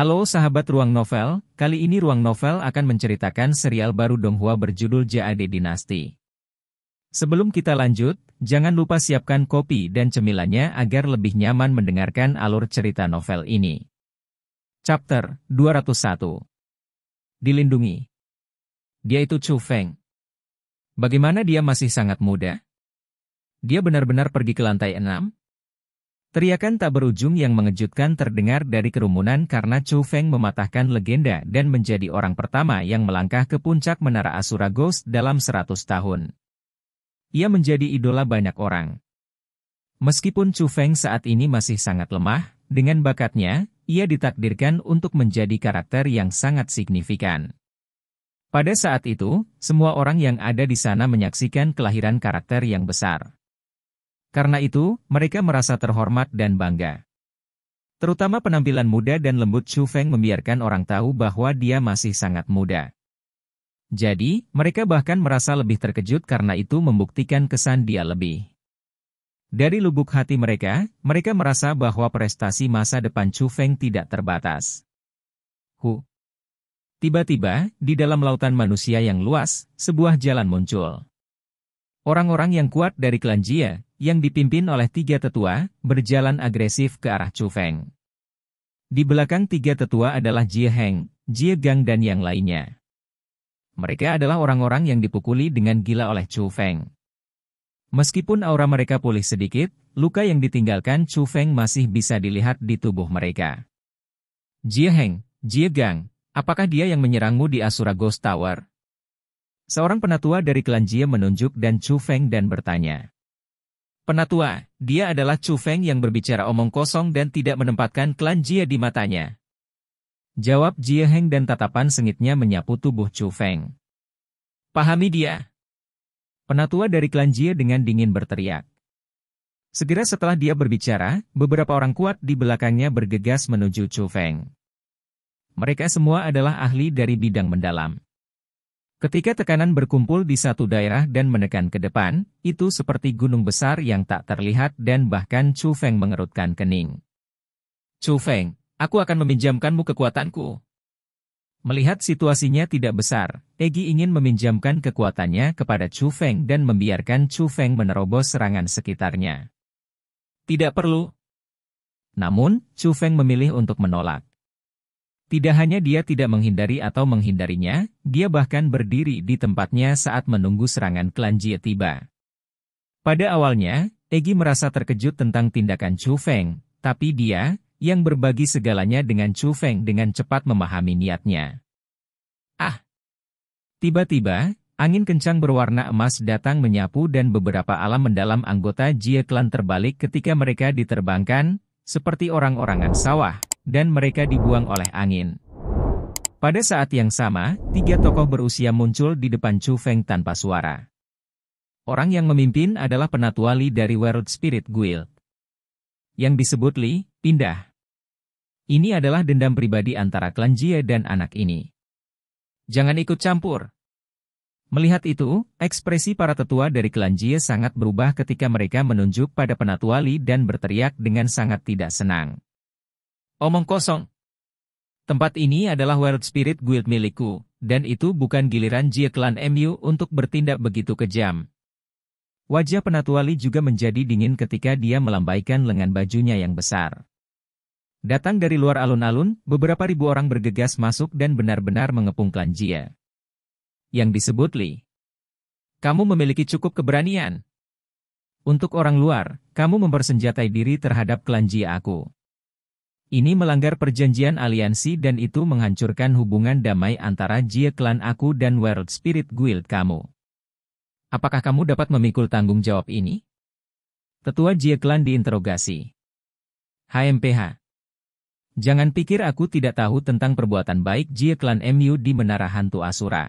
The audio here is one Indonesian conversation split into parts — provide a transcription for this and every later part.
Halo sahabat Ruang Novel, kali ini Ruang Novel akan menceritakan serial baru Donghua berjudul JAD Dinasti. Sebelum kita lanjut, jangan lupa siapkan kopi dan cemilannya agar lebih nyaman mendengarkan alur cerita novel ini. Chapter 201 Dilindungi Dia itu Chu Feng. Bagaimana dia masih sangat muda? Dia benar-benar pergi ke lantai 6? Teriakan tak berujung yang mengejutkan terdengar dari kerumunan karena Chu Feng mematahkan legenda dan menjadi orang pertama yang melangkah ke puncak Menara Asura Ghost dalam 100 tahun. Ia menjadi idola banyak orang. Meskipun Chu Feng saat ini masih sangat lemah, dengan bakatnya, ia ditakdirkan untuk menjadi karakter yang sangat signifikan. Pada saat itu, semua orang yang ada di sana menyaksikan kelahiran karakter yang besar. Karena itu, mereka merasa terhormat dan bangga. Terutama penampilan muda dan lembut Chu Feng membiarkan orang tahu bahwa dia masih sangat muda. Jadi, mereka bahkan merasa lebih terkejut karena itu membuktikan kesan dia lebih. Dari lubuk hati mereka, mereka merasa bahwa prestasi masa depan Chu Feng tidak terbatas. Hu. Tiba-tiba, di dalam lautan manusia yang luas, sebuah jalan muncul. Orang-orang yang kuat dari klan Jia, yang dipimpin oleh tiga tetua, berjalan agresif ke arah Chu Feng. Di belakang tiga tetua adalah Jie Heng, Jie Gang dan yang lainnya. Mereka adalah orang-orang yang dipukuli dengan gila oleh Chu Feng. Meskipun aura mereka pulih sedikit, luka yang ditinggalkan Chu Feng masih bisa dilihat di tubuh mereka. Jie Heng, Jie Gang, apakah dia yang menyerangmu di Asura Ghost Tower? Seorang penatua dari klan Jie menunjuk dan Chu Feng dan bertanya. Penatua, dia adalah Chu Feng yang berbicara omong kosong dan tidak menempatkan klan Jia di matanya. Jawab Jia Heng dan tatapan sengitnya menyapu tubuh Chu Feng. Pahami dia. Penatua dari klan Jia dengan dingin berteriak. Segera setelah dia berbicara, beberapa orang kuat di belakangnya bergegas menuju Chu Feng. Mereka semua adalah ahli dari bidang mendalam. Ketika tekanan berkumpul di satu daerah dan menekan ke depan, itu seperti gunung besar yang tak terlihat dan bahkan Chu Feng mengerutkan kening. Chu Feng, aku akan meminjamkanmu kekuatanku. Melihat situasinya tidak besar, Egi ingin meminjamkan kekuatannya kepada Chu Feng dan membiarkan Chu Feng menerobos serangan sekitarnya. Tidak perlu. Namun, Chu Feng memilih untuk menolak. Tidak hanya dia tidak menghindari atau menghindarinya, dia bahkan berdiri di tempatnya saat menunggu serangan Klan Jie tiba. Pada awalnya, Egi merasa terkejut tentang tindakan Chu Feng, tapi dia, yang berbagi segalanya dengan Chu Feng dengan cepat memahami niatnya. Ah! Tiba-tiba, angin kencang berwarna emas datang menyapu dan beberapa alam mendalam anggota Jie Klan terbalik ketika mereka diterbangkan, seperti orang-orangan sawah, dan mereka dibuang oleh angin. Pada saat yang sama, tiga tokoh berusia muncul di depan Chu Feng tanpa suara. Orang yang memimpin adalah penatua Li dari World Spirit Guild. Yang disebut Li, pindah. Ini adalah dendam pribadi antara klan Jie dan anak ini. Jangan ikut campur. Melihat itu, ekspresi para tetua dari klan Jie sangat berubah ketika mereka menunjuk pada penatua Li dan berteriak dengan sangat tidak senang. Omong kosong. Tempat ini adalah World Spirit Guild milikku, dan itu bukan giliran Jie Klan MU untuk bertindak begitu kejam. Wajah Penatuali juga menjadi dingin ketika dia melambaikan lengan bajunya yang besar. Datang dari luar alun-alun, beberapa ribu orang bergegas masuk dan benar-benar mengepung Klan Jia. Yang disebut Li. Kamu memiliki cukup keberanian. Untuk orang luar, kamu mempersenjatai diri terhadap Klan Jia aku. Ini melanggar perjanjian aliansi dan itu menghancurkan hubungan damai antara Jie Klan aku dan World Spirit Guild kamu. Apakah kamu dapat memikul tanggung jawab ini? Tetua Jie Klan diinterogasi. HMPH. Jangan pikir aku tidak tahu tentang perbuatan baik Jie Klan MU di Menara Hantu Asura.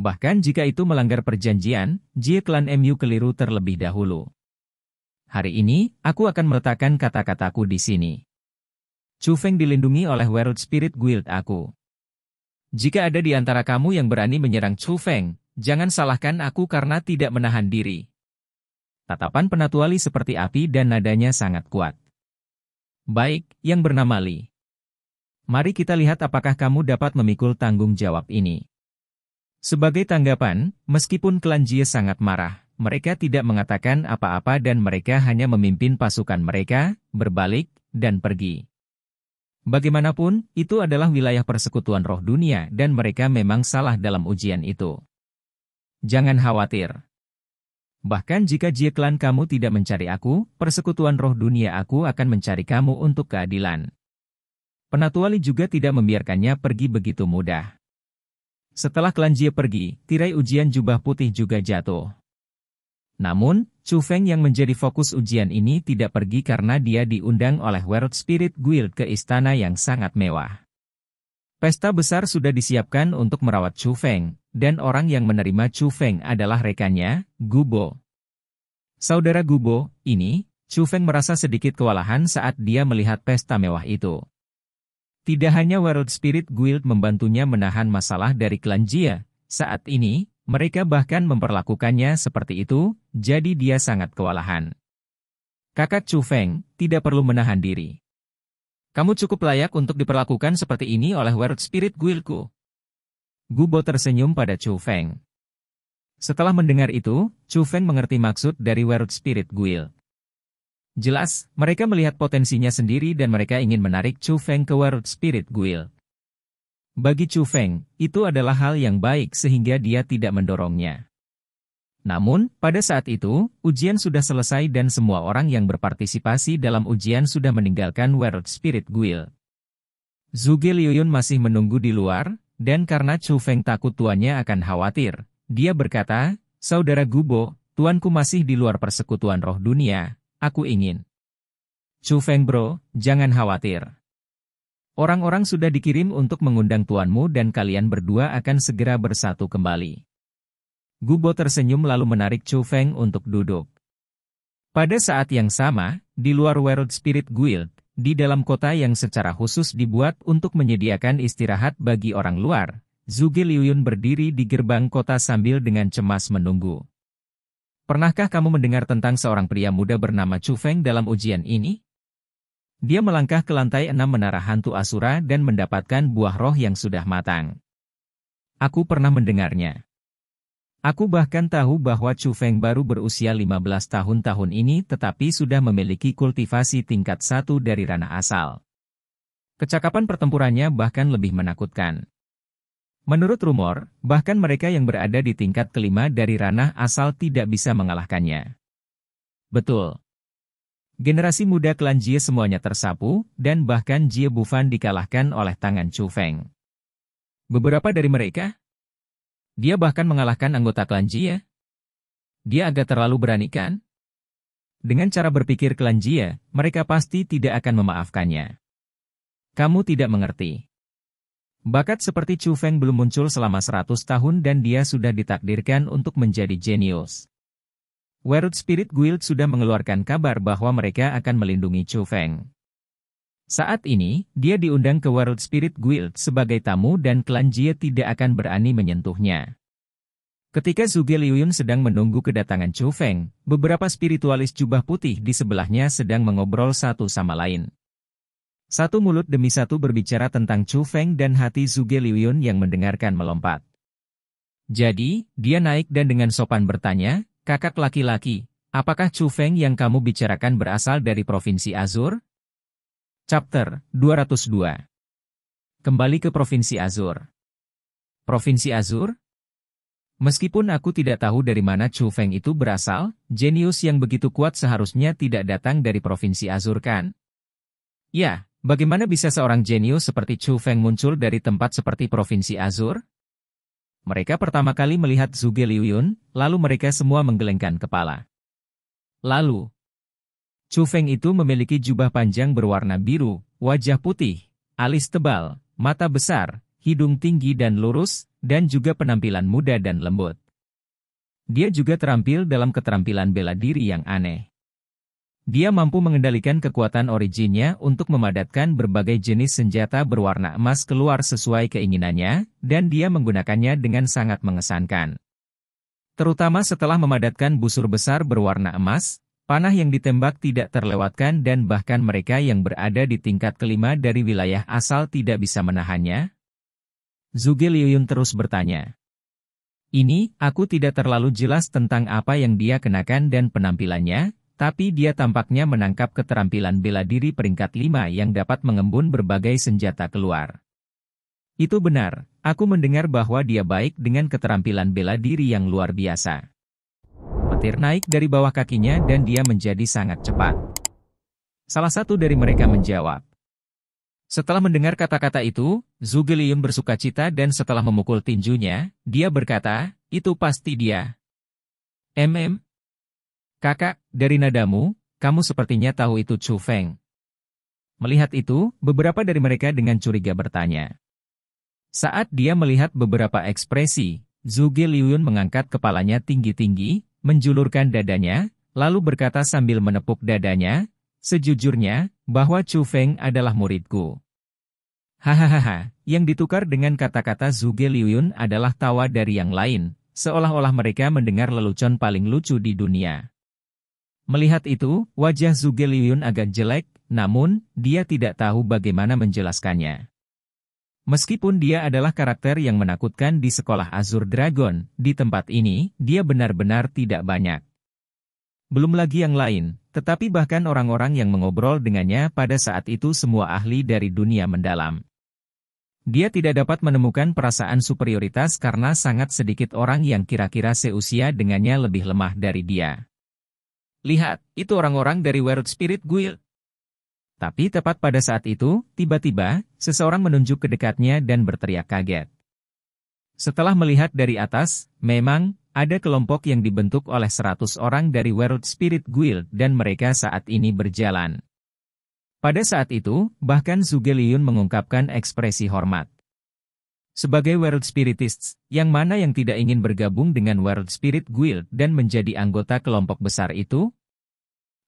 Bahkan jika itu melanggar perjanjian, Jie Klan MU keliru terlebih dahulu. Hari ini, aku akan meletakkan kata-kataku di sini. Chu Feng dilindungi oleh World Spirit Guild aku. Jika ada di antara kamu yang berani menyerang Chu Feng, jangan salahkan aku karena tidak menahan diri. Tatapan penatuali seperti api dan nadanya sangat kuat. Baik, yang bernama Li. Mari kita lihat apakah kamu dapat memikul tanggung jawab ini. Sebagai tanggapan, meskipun klan Jie sangat marah, mereka tidak mengatakan apa-apa dan mereka hanya memimpin pasukan mereka, berbalik, dan pergi. Bagaimanapun, itu adalah wilayah persekutuan roh dunia dan mereka memang salah dalam ujian itu. Jangan khawatir. Bahkan jika Jieklan kamu tidak mencari aku, persekutuan roh dunia aku akan mencari kamu untuk keadilan. Penatuali juga tidak membiarkannya pergi begitu mudah. Setelah klan Jie pergi, tirai ujian jubah putih juga jatuh. Namun, Chu Feng yang menjadi fokus ujian ini tidak pergi karena dia diundang oleh World Spirit Guild ke istana yang sangat mewah. Pesta besar sudah disiapkan untuk merawat Chu Feng, dan orang yang menerima Chu Feng adalah rekannya, Gubo. Saudara Gubo, ini, Chu Feng merasa sedikit kewalahan saat dia melihat pesta mewah itu. Tidak hanya World Spirit Guild membantunya menahan masalah dari klan Jia, saat ini, mereka bahkan memperlakukannya seperti itu, jadi dia sangat kewalahan. Kakak Chu Feng tidak perlu menahan diri. Kamu cukup layak untuk diperlakukan seperti ini oleh World Spirit Guildku. Gubo tersenyum pada Chu Feng. Setelah mendengar itu, Chu Feng mengerti maksud dari World Spirit Guild. Jelas, mereka melihat potensinya sendiri dan mereka ingin menarik Chu Feng ke World Spirit Guild. Bagi Chu Feng, itu adalah hal yang baik sehingga dia tidak mendorongnya. Namun, pada saat itu, ujian sudah selesai dan semua orang yang berpartisipasi dalam ujian sudah meninggalkan World Spirit Guild. Zuge Liuyun masih menunggu di luar, dan karena Chu Feng takut tuannya akan khawatir, dia berkata, Saudara Gubo, tuanku masih di luar persekutuan roh dunia, aku ingin. Chu Feng bro, jangan khawatir. Orang-orang sudah dikirim untuk mengundang tuanmu dan kalian berdua akan segera bersatu kembali. Gubo tersenyum lalu menarik Chu Feng untuk duduk. Pada saat yang sama, di luar World Spirit Guild, di dalam kota yang secara khusus dibuat untuk menyediakan istirahat bagi orang luar, Zuge Liuyun berdiri di gerbang kota sambil dengan cemas menunggu. Pernahkah kamu mendengar tentang seorang pria muda bernama Chu Feng dalam ujian ini? Dia melangkah ke lantai enam menara hantu Asura dan mendapatkan buah roh yang sudah matang. Aku pernah mendengarnya. Aku bahkan tahu bahwa Chu Feng baru berusia 15 tahun tahun ini tetapi sudah memiliki kultivasi tingkat satu dari ranah asal. Kecakapan pertempurannya bahkan lebih menakutkan. Menurut rumor, bahkan mereka yang berada di tingkat kelima dari ranah asal tidak bisa mengalahkannya. Betul, Generasi muda klan Jie semuanya tersapu, dan bahkan Jie Bufan dikalahkan oleh tangan Chu Feng. Beberapa dari mereka? Dia bahkan mengalahkan anggota klan Jie. Dia agak terlalu berani kan? Dengan cara berpikir klan Jie, mereka pasti tidak akan memaafkannya. Kamu tidak mengerti. Bakat seperti Chu Feng belum muncul selama 100 tahun dan dia sudah ditakdirkan untuk menjadi jenius. Werut Spirit Guild sudah mengeluarkan kabar bahwa mereka akan melindungi Chu Feng. Saat ini, dia diundang ke World Spirit Guild sebagai tamu dan klan Jie tidak akan berani menyentuhnya. Ketika Zuge Liuyun sedang menunggu kedatangan Chu Feng, beberapa spiritualis jubah putih di sebelahnya sedang mengobrol satu sama lain. Satu mulut demi satu berbicara tentang Chu Feng dan hati Zuge Liuyun yang mendengarkan melompat. Jadi, dia naik dan dengan sopan bertanya, Kakak laki-laki, apakah Chu Feng yang kamu bicarakan berasal dari Provinsi Azur? Chapter 202 Kembali ke Provinsi Azur Provinsi Azur? Meskipun aku tidak tahu dari mana Chu Feng itu berasal, jenius yang begitu kuat seharusnya tidak datang dari Provinsi Azur kan? Ya, bagaimana bisa seorang jenius seperti Chu Feng muncul dari tempat seperti Provinsi Azur? Mereka pertama kali melihat Liu Liuyun, lalu mereka semua menggelengkan kepala. Lalu, Chu Feng itu memiliki jubah panjang berwarna biru, wajah putih, alis tebal, mata besar, hidung tinggi dan lurus, dan juga penampilan muda dan lembut. Dia juga terampil dalam keterampilan bela diri yang aneh. Dia mampu mengendalikan kekuatan originnya untuk memadatkan berbagai jenis senjata berwarna emas keluar sesuai keinginannya, dan dia menggunakannya dengan sangat mengesankan. Terutama setelah memadatkan busur besar berwarna emas, panah yang ditembak tidak terlewatkan dan bahkan mereka yang berada di tingkat kelima dari wilayah asal tidak bisa menahannya. Zuge Liuyun terus bertanya. Ini, aku tidak terlalu jelas tentang apa yang dia kenakan dan penampilannya, tapi dia tampaknya menangkap keterampilan bela diri peringkat 5 yang dapat mengembun berbagai senjata keluar. Itu benar, aku mendengar bahwa dia baik dengan keterampilan bela diri yang luar biasa. Petir naik dari bawah kakinya dan dia menjadi sangat cepat. Salah satu dari mereka menjawab. Setelah mendengar kata-kata itu, Zugelium bersuka cita dan setelah memukul tinjunya, dia berkata, itu pasti dia. MM, Kakak, dari nadamu, kamu sepertinya tahu itu Chu Feng. Melihat itu, beberapa dari mereka dengan curiga bertanya. Saat dia melihat beberapa ekspresi, Zuge Liuyun mengangkat kepalanya tinggi-tinggi, menjulurkan dadanya, lalu berkata sambil menepuk dadanya, sejujurnya, bahwa Chu Feng adalah muridku. Hahaha, yang ditukar dengan kata-kata Zuge Liuyun adalah tawa dari yang lain, seolah-olah mereka mendengar lelucon paling lucu di dunia. Melihat itu, wajah Zugeliun agak jelek, namun, dia tidak tahu bagaimana menjelaskannya. Meskipun dia adalah karakter yang menakutkan di sekolah Azur Dragon, di tempat ini, dia benar-benar tidak banyak. Belum lagi yang lain, tetapi bahkan orang-orang yang mengobrol dengannya pada saat itu semua ahli dari dunia mendalam. Dia tidak dapat menemukan perasaan superioritas karena sangat sedikit orang yang kira-kira seusia dengannya lebih lemah dari dia. Lihat, itu orang-orang dari Werut Spirit Guild. Tapi tepat pada saat itu, tiba-tiba, seseorang menunjuk ke dekatnya dan berteriak kaget. Setelah melihat dari atas, memang, ada kelompok yang dibentuk oleh seratus orang dari Werut Spirit Guild dan mereka saat ini berjalan. Pada saat itu, bahkan Zugeliun mengungkapkan ekspresi hormat. Sebagai World Spiritists, yang mana yang tidak ingin bergabung dengan World Spirit Guild dan menjadi anggota kelompok besar itu?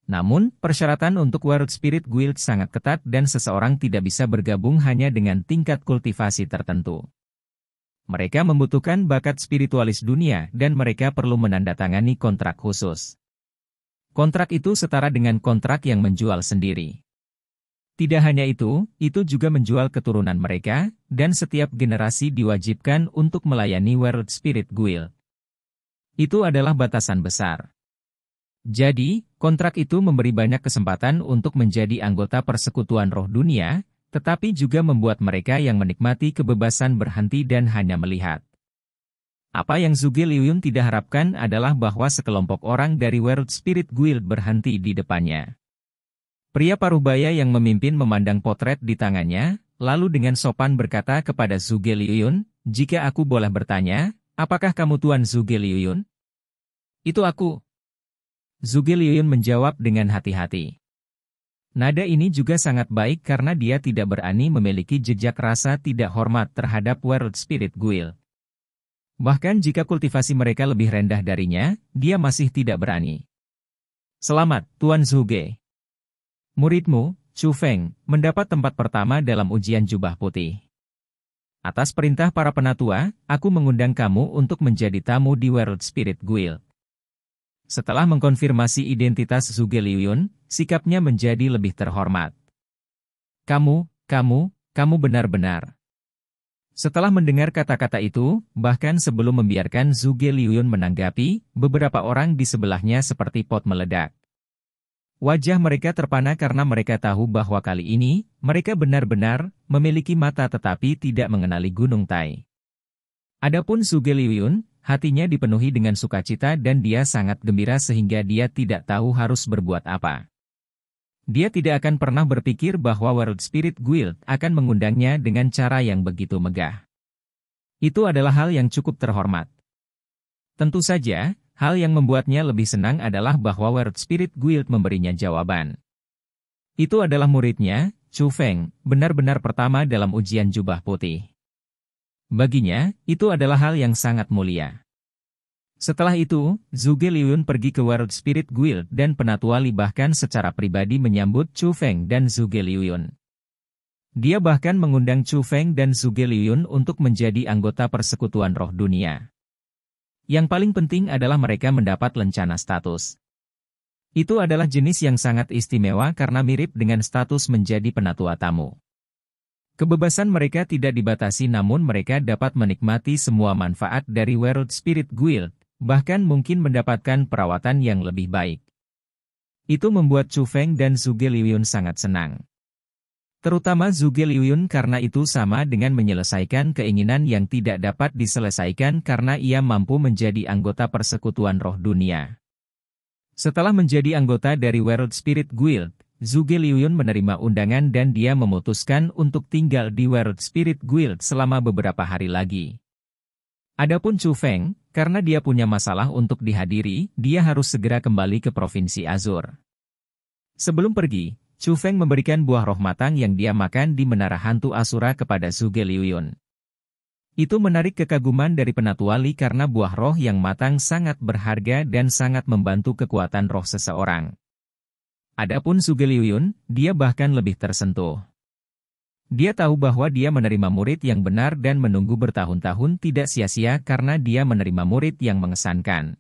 Namun, persyaratan untuk World Spirit Guild sangat ketat dan seseorang tidak bisa bergabung hanya dengan tingkat kultivasi tertentu. Mereka membutuhkan bakat spiritualis dunia dan mereka perlu menandatangani kontrak khusus. Kontrak itu setara dengan kontrak yang menjual sendiri. Tidak hanya itu, itu juga menjual keturunan mereka, dan setiap generasi diwajibkan untuk melayani World Spirit Guild. Itu adalah batasan besar. Jadi, kontrak itu memberi banyak kesempatan untuk menjadi anggota persekutuan roh dunia, tetapi juga membuat mereka yang menikmati kebebasan berhenti dan hanya melihat. Apa yang Zugi Liuyun tidak harapkan adalah bahwa sekelompok orang dari World Spirit Guild berhenti di depannya. Pria parubaya yang memimpin memandang potret di tangannya, lalu dengan sopan berkata kepada Zuge Liuyun, jika aku boleh bertanya, apakah kamu Tuan Zuge Liuyun? Itu aku. Zuge Liuyun menjawab dengan hati-hati. Nada ini juga sangat baik karena dia tidak berani memiliki jejak rasa tidak hormat terhadap World Spirit Guild. Bahkan jika kultivasi mereka lebih rendah darinya, dia masih tidak berani. Selamat, Tuan Zuge. Muridmu, Chu Feng, mendapat tempat pertama dalam ujian jubah putih. Atas perintah para penatua, aku mengundang kamu untuk menjadi tamu di World Spirit Guild. Setelah mengkonfirmasi identitas Zuge Liuyun, sikapnya menjadi lebih terhormat. Kamu, kamu, kamu benar-benar. Setelah mendengar kata-kata itu, bahkan sebelum membiarkan Zuge Liuyun menanggapi, beberapa orang di sebelahnya seperti pot meledak. Wajah mereka terpana karena mereka tahu bahwa kali ini, mereka benar-benar memiliki mata tetapi tidak mengenali Gunung Tai. Adapun Sugeliuyun, hatinya dipenuhi dengan sukacita dan dia sangat gembira sehingga dia tidak tahu harus berbuat apa. Dia tidak akan pernah berpikir bahwa World Spirit Guild akan mengundangnya dengan cara yang begitu megah. Itu adalah hal yang cukup terhormat. Tentu saja, Hal yang membuatnya lebih senang adalah bahwa World Spirit Guild memberinya jawaban. Itu adalah muridnya, Chu Feng, benar-benar pertama dalam ujian jubah putih. Baginya, itu adalah hal yang sangat mulia. Setelah itu, Zuge Liun pergi ke World Spirit Guild dan Penatua Li bahkan secara pribadi menyambut Chu Feng dan Zuge Liun. Dia bahkan mengundang Chu Feng dan Zuge Liun untuk menjadi anggota Persekutuan Roh Dunia. Yang paling penting adalah mereka mendapat lencana status. Itu adalah jenis yang sangat istimewa karena mirip dengan status menjadi penatua tamu. Kebebasan mereka tidak dibatasi namun mereka dapat menikmati semua manfaat dari World Spirit Guild, bahkan mungkin mendapatkan perawatan yang lebih baik. Itu membuat Chu Feng dan Zhuge Liuyun sangat senang. Terutama Zuge Yun karena itu sama dengan menyelesaikan keinginan yang tidak dapat diselesaikan karena ia mampu menjadi anggota persekutuan roh dunia. Setelah menjadi anggota dari World Spirit Guild, Zuge Yun menerima undangan dan dia memutuskan untuk tinggal di World Spirit Guild selama beberapa hari lagi. Adapun Chu Feng, karena dia punya masalah untuk dihadiri, dia harus segera kembali ke Provinsi Azur. Sebelum pergi, Chu Feng memberikan buah roh matang yang dia makan di menara hantu Asura kepada Zuge Liuyun. Itu menarik kekaguman dari penatua Li karena buah roh yang matang sangat berharga dan sangat membantu kekuatan roh seseorang. Adapun Zuge Liuyun, dia bahkan lebih tersentuh. Dia tahu bahwa dia menerima murid yang benar dan menunggu bertahun-tahun tidak sia-sia karena dia menerima murid yang mengesankan.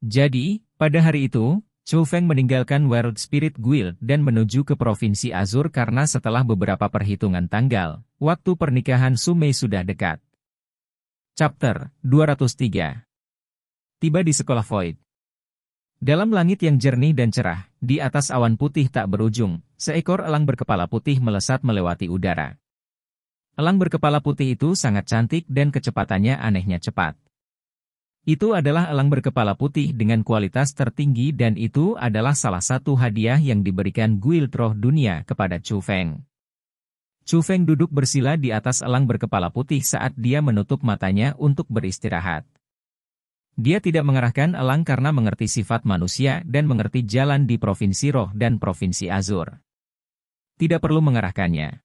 Jadi, pada hari itu, Chou Feng meninggalkan World Spirit Guild dan menuju ke Provinsi Azur karena setelah beberapa perhitungan tanggal, waktu pernikahan Sumei sudah dekat. Chapter 203 Tiba di sekolah Void Dalam langit yang jernih dan cerah, di atas awan putih tak berujung, seekor elang berkepala putih melesat melewati udara. Elang berkepala putih itu sangat cantik dan kecepatannya anehnya cepat. Itu adalah elang berkepala putih dengan kualitas tertinggi dan itu adalah salah satu hadiah yang diberikan Guild Roh Dunia kepada Chu Feng. Chu Feng duduk bersila di atas elang berkepala putih saat dia menutup matanya untuk beristirahat. Dia tidak mengarahkan elang karena mengerti sifat manusia dan mengerti jalan di Provinsi Roh dan Provinsi Azur. Tidak perlu mengarahkannya.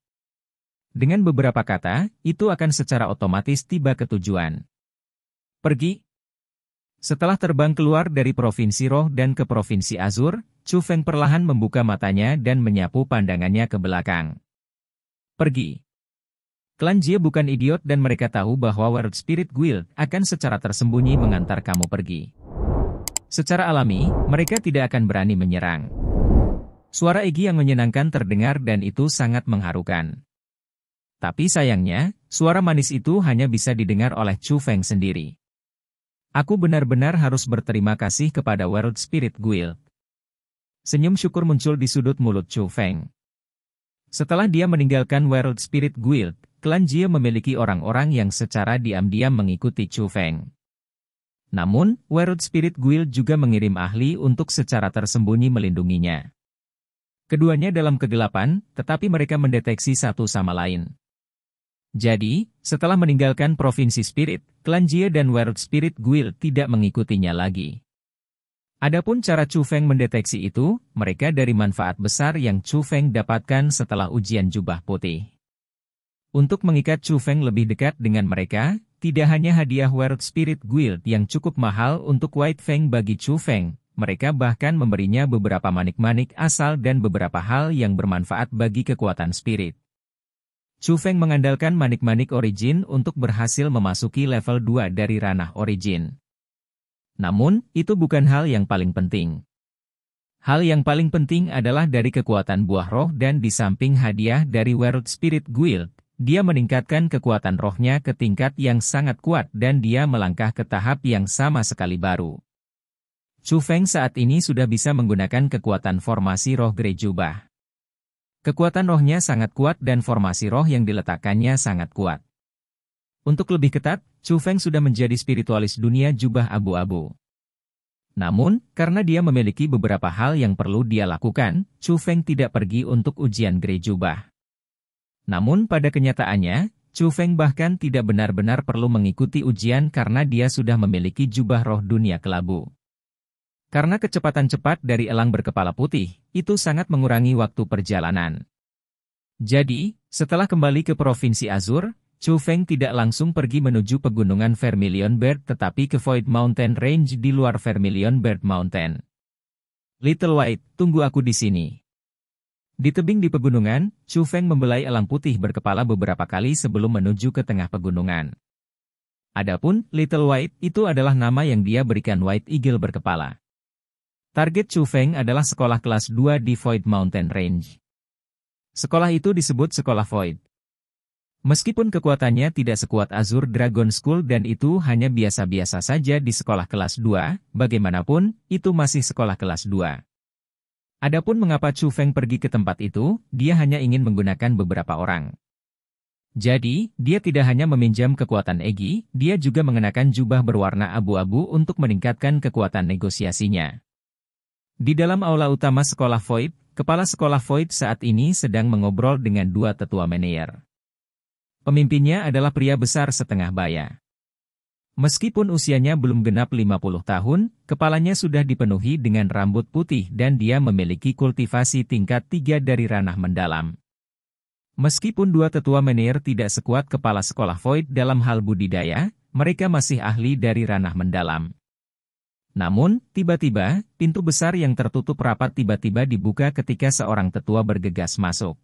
Dengan beberapa kata, itu akan secara otomatis tiba ke tujuan. Pergi, setelah terbang keluar dari Provinsi Roh dan ke Provinsi Azur, Chu Feng perlahan membuka matanya dan menyapu pandangannya ke belakang. Pergi. Klan Jie bukan idiot dan mereka tahu bahwa World Spirit Guild akan secara tersembunyi mengantar kamu pergi. Secara alami, mereka tidak akan berani menyerang. Suara Egi yang menyenangkan terdengar dan itu sangat mengharukan. Tapi sayangnya, suara manis itu hanya bisa didengar oleh Chu Feng sendiri. Aku benar-benar harus berterima kasih kepada World Spirit Guild. Senyum syukur muncul di sudut mulut Chu Feng. Setelah dia meninggalkan World Spirit Guild, klan Jia memiliki orang-orang yang secara diam-diam mengikuti Chu Feng. Namun, World Spirit Guild juga mengirim ahli untuk secara tersembunyi melindunginya. Keduanya dalam kegelapan, tetapi mereka mendeteksi satu sama lain. Jadi, setelah meninggalkan provinsi Spirit, klan Jie dan Werut Spirit Guild tidak mengikutinya lagi. Adapun cara Chu Feng mendeteksi itu, mereka dari manfaat besar yang Chu Feng dapatkan setelah ujian jubah putih. Untuk mengikat Chu Feng lebih dekat dengan mereka, tidak hanya hadiah World Spirit Guild yang cukup mahal untuk White Feng bagi Chu Feng, mereka bahkan memberinya beberapa manik-manik asal dan beberapa hal yang bermanfaat bagi kekuatan spirit. Chu Feng mengandalkan manik-manik origin untuk berhasil memasuki level 2 dari ranah origin. Namun, itu bukan hal yang paling penting. Hal yang paling penting adalah dari kekuatan buah roh dan di samping hadiah dari World Spirit Guild, dia meningkatkan kekuatan rohnya ke tingkat yang sangat kuat dan dia melangkah ke tahap yang sama sekali baru. Chu Feng saat ini sudah bisa menggunakan kekuatan formasi roh grey Kekuatan rohnya sangat kuat dan formasi roh yang diletakkannya sangat kuat. Untuk lebih ketat, Chu Feng sudah menjadi spiritualis dunia jubah abu-abu. Namun, karena dia memiliki beberapa hal yang perlu dia lakukan, Chu Feng tidak pergi untuk ujian grey jubah. Namun pada kenyataannya, Chu Feng bahkan tidak benar-benar perlu mengikuti ujian karena dia sudah memiliki jubah roh dunia kelabu. Karena kecepatan cepat dari elang berkepala putih, itu sangat mengurangi waktu perjalanan. Jadi, setelah kembali ke Provinsi Azur, Chu Feng tidak langsung pergi menuju pegunungan Vermilion Bird tetapi ke Void Mountain Range di luar Vermilion Bird Mountain. Little White, tunggu aku di sini. Di tebing di pegunungan, Chu Feng membelai elang putih berkepala beberapa kali sebelum menuju ke tengah pegunungan. Adapun, Little White itu adalah nama yang dia berikan White Eagle berkepala. Target Chu Feng adalah sekolah kelas 2 di Void Mountain Range. Sekolah itu disebut Sekolah Void. Meskipun kekuatannya tidak sekuat Azure Dragon School dan itu hanya biasa-biasa saja di sekolah kelas 2, bagaimanapun, itu masih sekolah kelas 2. Adapun mengapa Chu Feng pergi ke tempat itu, dia hanya ingin menggunakan beberapa orang. Jadi, dia tidak hanya meminjam kekuatan Egi, dia juga mengenakan jubah berwarna abu-abu untuk meningkatkan kekuatan negosiasinya. Di dalam aula utama sekolah Void, Kepala Sekolah Void saat ini sedang mengobrol dengan dua tetua manajer. Pemimpinnya adalah pria besar setengah baya. Meskipun usianya belum genap 50 tahun, kepalanya sudah dipenuhi dengan rambut putih dan dia memiliki kultivasi tingkat 3 dari ranah mendalam. Meskipun dua tetua menir tidak sekuat kepala sekolah Void dalam hal budidaya, mereka masih ahli dari ranah mendalam. Namun, tiba-tiba, pintu besar yang tertutup rapat tiba-tiba dibuka ketika seorang tetua bergegas masuk.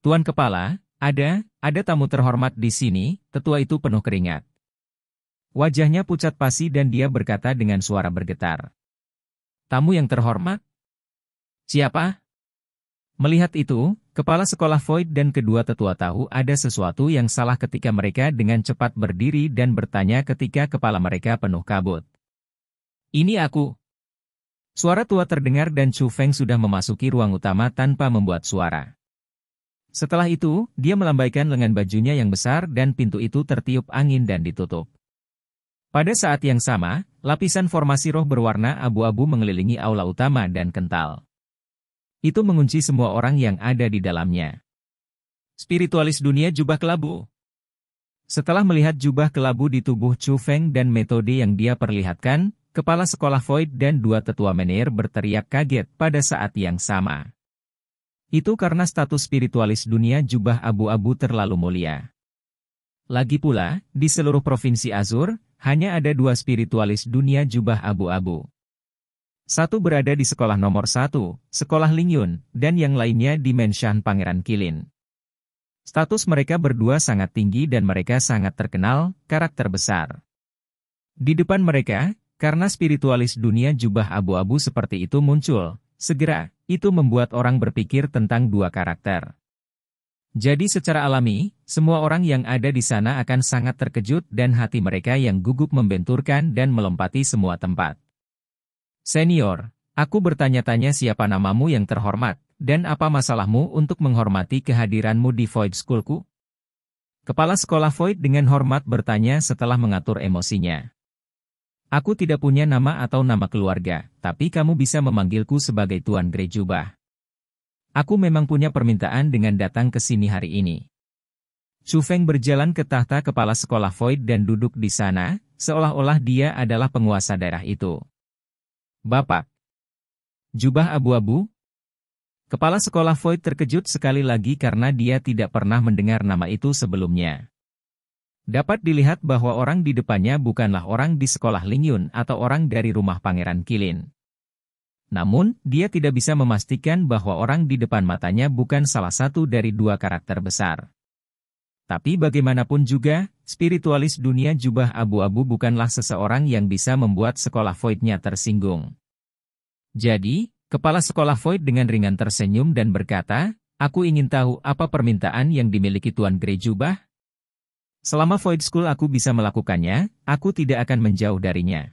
Tuan Kepala, ada, ada tamu terhormat di sini, tetua itu penuh keringat. Wajahnya pucat pasi dan dia berkata dengan suara bergetar. Tamu yang terhormat? Siapa? Melihat itu, kepala sekolah Void dan kedua tetua tahu ada sesuatu yang salah ketika mereka dengan cepat berdiri dan bertanya ketika kepala mereka penuh kabut. Ini aku. Suara tua terdengar dan Chu Feng sudah memasuki ruang utama tanpa membuat suara. Setelah itu, dia melambaikan lengan bajunya yang besar dan pintu itu tertiup angin dan ditutup. Pada saat yang sama, lapisan formasi roh berwarna abu-abu mengelilingi aula utama dan kental. Itu mengunci semua orang yang ada di dalamnya. Spiritualis dunia jubah kelabu. Setelah melihat jubah kelabu di tubuh Chu Feng dan metode yang dia perlihatkan, Kepala sekolah Void dan dua tetua menir berteriak kaget pada saat yang sama. Itu karena status spiritualis dunia jubah abu-abu terlalu mulia. Lagi pula, di seluruh provinsi Azur, hanya ada dua spiritualis dunia jubah abu-abu. Satu berada di sekolah nomor satu, sekolah Lingyun, dan yang lainnya di Menshan Pangeran Kilin. Status mereka berdua sangat tinggi dan mereka sangat terkenal, karakter besar. Di depan mereka, karena spiritualis dunia jubah abu-abu seperti itu muncul, segera, itu membuat orang berpikir tentang dua karakter. Jadi secara alami, semua orang yang ada di sana akan sangat terkejut dan hati mereka yang gugup membenturkan dan melompati semua tempat. Senior, aku bertanya-tanya siapa namamu yang terhormat, dan apa masalahmu untuk menghormati kehadiranmu di Void Schoolku? Kepala sekolah Void dengan hormat bertanya setelah mengatur emosinya. Aku tidak punya nama atau nama keluarga, tapi kamu bisa memanggilku sebagai Tuan Grey Jubah. Aku memang punya permintaan dengan datang ke sini hari ini. Chu Feng berjalan ke tahta kepala sekolah Void dan duduk di sana, seolah-olah dia adalah penguasa daerah itu. Bapak. Jubah abu-abu? Kepala sekolah Void terkejut sekali lagi karena dia tidak pernah mendengar nama itu sebelumnya. Dapat dilihat bahwa orang di depannya bukanlah orang di sekolah Lingyun atau orang dari rumah Pangeran Kilin. Namun, dia tidak bisa memastikan bahwa orang di depan matanya bukan salah satu dari dua karakter besar. Tapi bagaimanapun juga, spiritualis dunia jubah abu-abu bukanlah seseorang yang bisa membuat sekolah voidnya tersinggung. Jadi, kepala sekolah void dengan ringan tersenyum dan berkata, Aku ingin tahu apa permintaan yang dimiliki Tuan Grey Jubah, Selama void school aku bisa melakukannya, aku tidak akan menjauh darinya.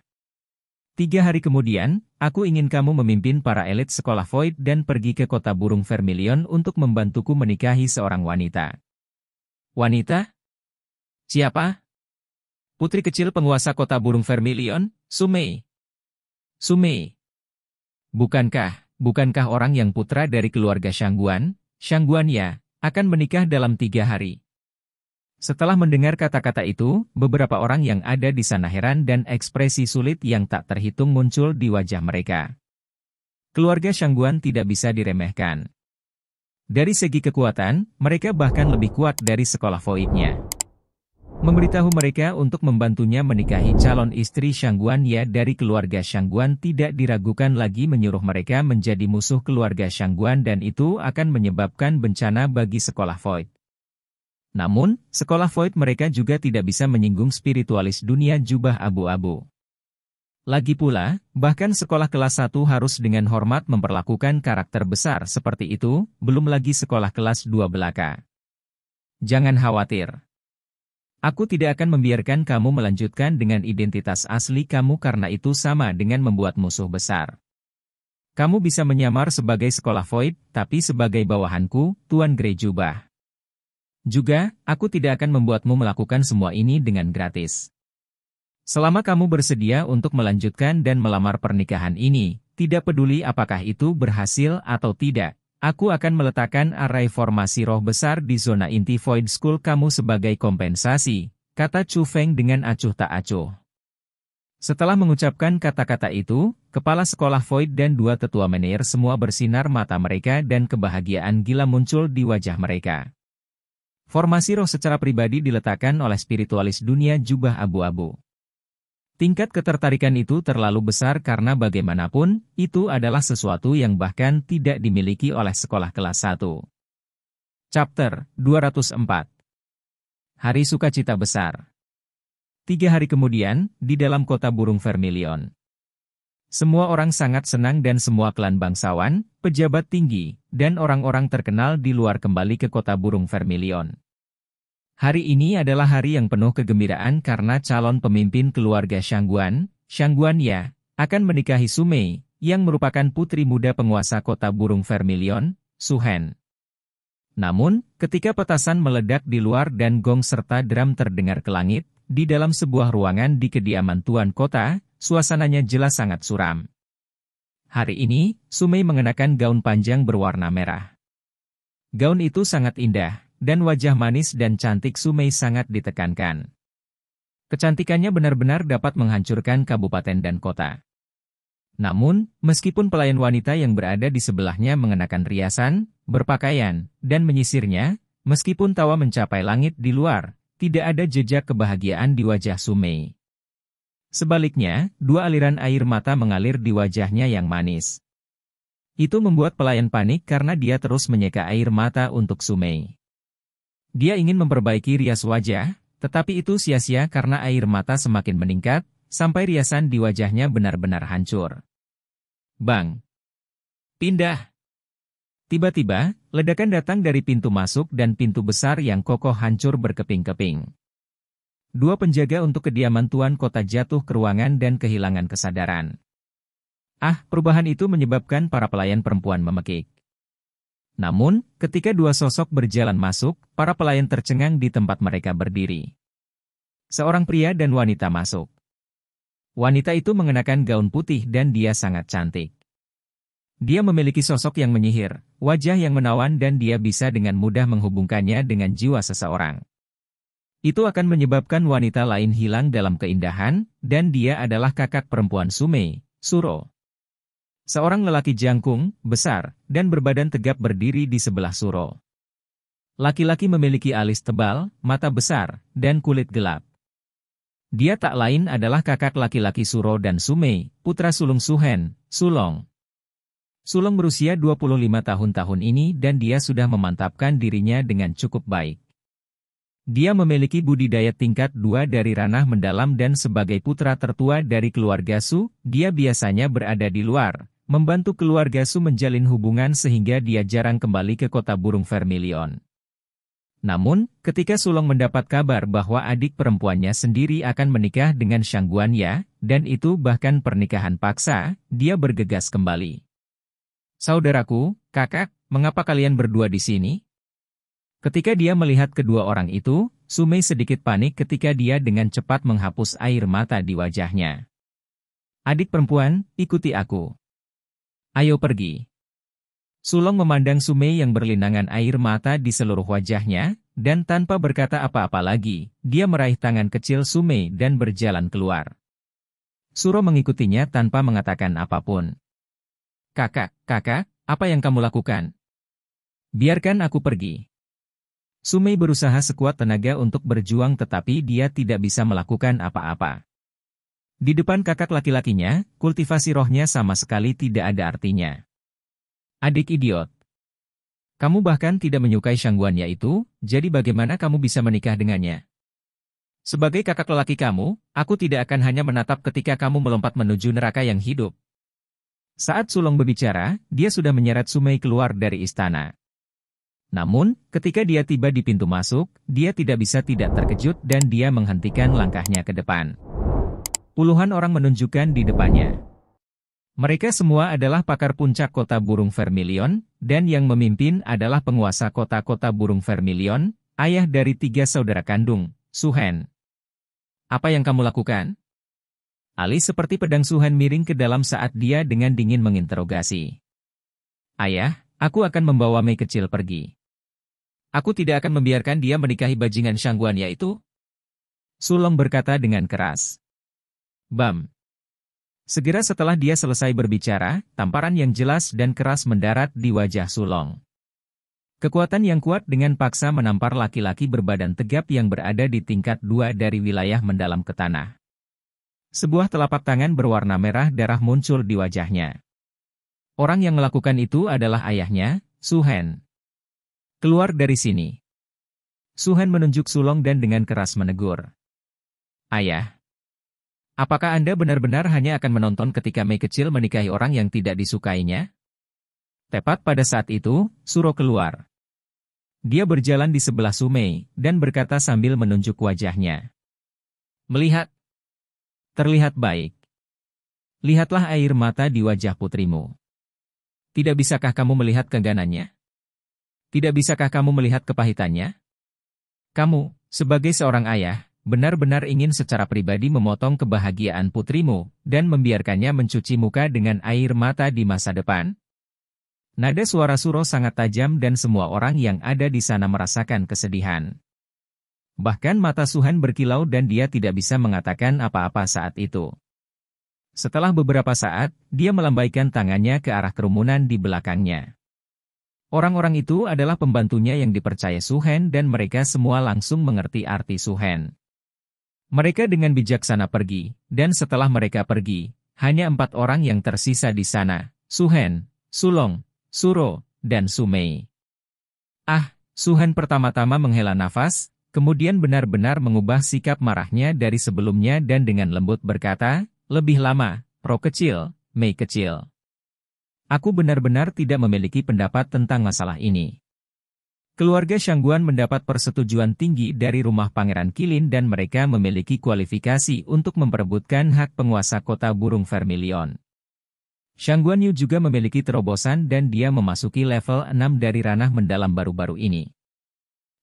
Tiga hari kemudian, aku ingin kamu memimpin para elit sekolah void dan pergi ke kota burung Vermilion untuk membantuku menikahi seorang wanita. Wanita? Siapa? Putri kecil penguasa kota burung Vermilion, Sumei. Sumei. Bukankah, bukankah orang yang putra dari keluarga Shangguan, Shangguan ya, akan menikah dalam tiga hari? Setelah mendengar kata-kata itu, beberapa orang yang ada di sana heran dan ekspresi sulit yang tak terhitung muncul di wajah mereka. Keluarga Shangguan tidak bisa diremehkan. Dari segi kekuatan, mereka bahkan lebih kuat dari sekolah voidnya. Memberitahu mereka untuk membantunya menikahi calon istri Shangguan Ya dari keluarga Shangguan tidak diragukan lagi menyuruh mereka menjadi musuh keluarga Shangguan dan itu akan menyebabkan bencana bagi sekolah void. Namun, sekolah Void mereka juga tidak bisa menyinggung spiritualis dunia jubah abu-abu. Lagi pula, bahkan sekolah kelas 1 harus dengan hormat memperlakukan karakter besar seperti itu, belum lagi sekolah kelas 2 belaka. Jangan khawatir. Aku tidak akan membiarkan kamu melanjutkan dengan identitas asli kamu karena itu sama dengan membuat musuh besar. Kamu bisa menyamar sebagai sekolah void, tapi sebagai bawahanku, Tuan Grey Jubah. Juga, aku tidak akan membuatmu melakukan semua ini dengan gratis. Selama kamu bersedia untuk melanjutkan dan melamar pernikahan ini, tidak peduli apakah itu berhasil atau tidak, aku akan meletakkan array formasi roh besar di zona inti Void School kamu sebagai kompensasi, kata Chu Feng dengan acuh tak acuh. Setelah mengucapkan kata-kata itu, kepala sekolah Void dan dua tetua menir semua bersinar mata mereka dan kebahagiaan gila muncul di wajah mereka. Formasi roh secara pribadi diletakkan oleh spiritualis dunia jubah abu-abu. Tingkat ketertarikan itu terlalu besar karena bagaimanapun, itu adalah sesuatu yang bahkan tidak dimiliki oleh sekolah kelas 1. Chapter 204 Hari Sukacita Besar Tiga hari kemudian, di dalam kota burung Vermilion, semua orang sangat senang dan semua klan bangsawan, pejabat tinggi, dan orang-orang terkenal di luar kembali ke kota burung Vermilion. Hari ini adalah hari yang penuh kegembiraan karena calon pemimpin keluarga Shangguan, Shangguan Ya, akan menikahi Sumei, yang merupakan putri muda penguasa kota burung Vermilion, Suhen. Namun, ketika petasan meledak di luar dan gong serta drum terdengar ke langit, di dalam sebuah ruangan di kediaman tuan kota, suasananya jelas sangat suram. Hari ini, Sumei mengenakan gaun panjang berwarna merah. Gaun itu sangat indah, dan wajah manis dan cantik Sumei sangat ditekankan. Kecantikannya benar-benar dapat menghancurkan kabupaten dan kota. Namun, meskipun pelayan wanita yang berada di sebelahnya mengenakan riasan, berpakaian, dan menyisirnya, meskipun tawa mencapai langit di luar, tidak ada jejak kebahagiaan di wajah Sumei. Sebaliknya, dua aliran air mata mengalir di wajahnya yang manis. Itu membuat pelayan panik karena dia terus menyeka air mata untuk Sumei. Dia ingin memperbaiki rias wajah, tetapi itu sia-sia karena air mata semakin meningkat, sampai riasan di wajahnya benar-benar hancur. Bang! Pindah! Tiba-tiba, ledakan datang dari pintu masuk dan pintu besar yang kokoh hancur berkeping-keping. Dua penjaga untuk kediaman tuan kota jatuh ke ruangan dan kehilangan kesadaran. Ah, perubahan itu menyebabkan para pelayan perempuan memekik. Namun, ketika dua sosok berjalan masuk, para pelayan tercengang di tempat mereka berdiri. Seorang pria dan wanita masuk. Wanita itu mengenakan gaun putih dan dia sangat cantik. Dia memiliki sosok yang menyihir, wajah yang menawan dan dia bisa dengan mudah menghubungkannya dengan jiwa seseorang. Itu akan menyebabkan wanita lain hilang dalam keindahan, dan dia adalah kakak perempuan Sume, Suro. Seorang lelaki jangkung, besar, dan berbadan tegap berdiri di sebelah Suro. Laki-laki memiliki alis tebal, mata besar, dan kulit gelap. Dia tak lain adalah kakak laki-laki Suro dan Sume, putra sulung Suhen, Sulong. Sulong berusia 25 tahun tahun ini dan dia sudah memantapkan dirinya dengan cukup baik. Dia memiliki budidaya tingkat dua dari ranah mendalam dan sebagai putra tertua dari keluarga Su, dia biasanya berada di luar, membantu keluarga Su menjalin hubungan sehingga dia jarang kembali ke kota burung Vermilion. Namun, ketika Sulong mendapat kabar bahwa adik perempuannya sendiri akan menikah dengan Shangguan Ya, dan itu bahkan pernikahan paksa, dia bergegas kembali. Saudaraku, kakak, mengapa kalian berdua di sini? Ketika dia melihat kedua orang itu, Sumei sedikit panik ketika dia dengan cepat menghapus air mata di wajahnya. Adik perempuan, ikuti aku. Ayo pergi. Sulong memandang Sumei yang berlinangan air mata di seluruh wajahnya, dan tanpa berkata apa-apa lagi, dia meraih tangan kecil Sumei dan berjalan keluar. Suro mengikutinya tanpa mengatakan apapun. Kakak, kakak, apa yang kamu lakukan? Biarkan aku pergi. Sumei berusaha sekuat tenaga untuk berjuang tetapi dia tidak bisa melakukan apa-apa. Di depan kakak laki-lakinya, kultivasi rohnya sama sekali tidak ada artinya. Adik idiot. Kamu bahkan tidak menyukai Shangguannya itu, jadi bagaimana kamu bisa menikah dengannya? Sebagai kakak lelaki kamu, aku tidak akan hanya menatap ketika kamu melompat menuju neraka yang hidup. Saat Sulong berbicara, dia sudah menyeret Sumei keluar dari istana. Namun, ketika dia tiba di pintu masuk, dia tidak bisa tidak terkejut dan dia menghentikan langkahnya ke depan. Puluhan orang menunjukkan di depannya. Mereka semua adalah pakar puncak kota burung Vermilion, dan yang memimpin adalah penguasa kota-kota burung Vermilion, ayah dari tiga saudara kandung, Suhen. Apa yang kamu lakukan? Ali seperti pedang Suhen miring ke dalam saat dia dengan dingin menginterogasi. Ayah, aku akan membawa Mei kecil pergi. Aku tidak akan membiarkan dia menikahi bajingan Shangguan yaitu. Sulong berkata dengan keras. Bam. Segera setelah dia selesai berbicara, tamparan yang jelas dan keras mendarat di wajah Sulong. Kekuatan yang kuat dengan paksa menampar laki-laki berbadan tegap yang berada di tingkat dua dari wilayah mendalam ke tanah. Sebuah telapak tangan berwarna merah darah muncul di wajahnya. Orang yang melakukan itu adalah ayahnya, Suhen. Keluar dari sini. Suhan menunjuk Sulong dan dengan keras menegur. Ayah. Apakah Anda benar-benar hanya akan menonton ketika Mei kecil menikahi orang yang tidak disukainya? Tepat pada saat itu, Suro keluar. Dia berjalan di sebelah Sumei dan berkata sambil menunjuk wajahnya. Melihat. Terlihat baik. Lihatlah air mata di wajah putrimu. Tidak bisakah kamu melihat keganannya? Tidak bisakah kamu melihat kepahitannya? Kamu, sebagai seorang ayah, benar-benar ingin secara pribadi memotong kebahagiaan putrimu dan membiarkannya mencuci muka dengan air mata di masa depan? Nada suara Suro sangat tajam dan semua orang yang ada di sana merasakan kesedihan. Bahkan mata Suhan berkilau dan dia tidak bisa mengatakan apa-apa saat itu. Setelah beberapa saat, dia melambaikan tangannya ke arah kerumunan di belakangnya. Orang-orang itu adalah pembantunya yang dipercaya Suhen dan mereka semua langsung mengerti arti Suhen. Mereka dengan bijaksana pergi, dan setelah mereka pergi, hanya empat orang yang tersisa di sana, Suhen, Sulong, Suro, dan Sumei. Ah, Suhen pertama-tama menghela nafas, kemudian benar-benar mengubah sikap marahnya dari sebelumnya dan dengan lembut berkata, lebih lama, pro kecil, Mei kecil. Aku benar-benar tidak memiliki pendapat tentang masalah ini. Keluarga Shangguan mendapat persetujuan tinggi dari rumah Pangeran Kilin dan mereka memiliki kualifikasi untuk memperebutkan hak penguasa kota burung Vermilion. Shangguan Yu juga memiliki terobosan dan dia memasuki level 6 dari ranah mendalam baru-baru ini.